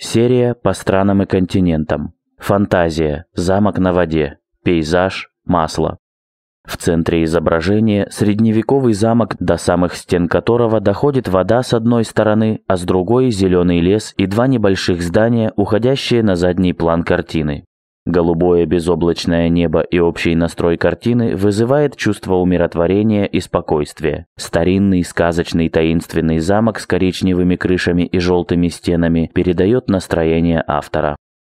Серия по странам и континентам. Фантазия, замок на воде, пейзаж, масло. В центре изображения средневековый замок, до самых стен которого доходит вода с одной стороны, а с другой – зеленый лес и два небольших здания, уходящие на задний план картины. Голубое безоблачное небо и общий настрой картины вызывает чувство умиротворения и спокойствия. Старинный, сказочный, таинственный замок с коричневыми крышами и желтыми стенами передает настроение автора.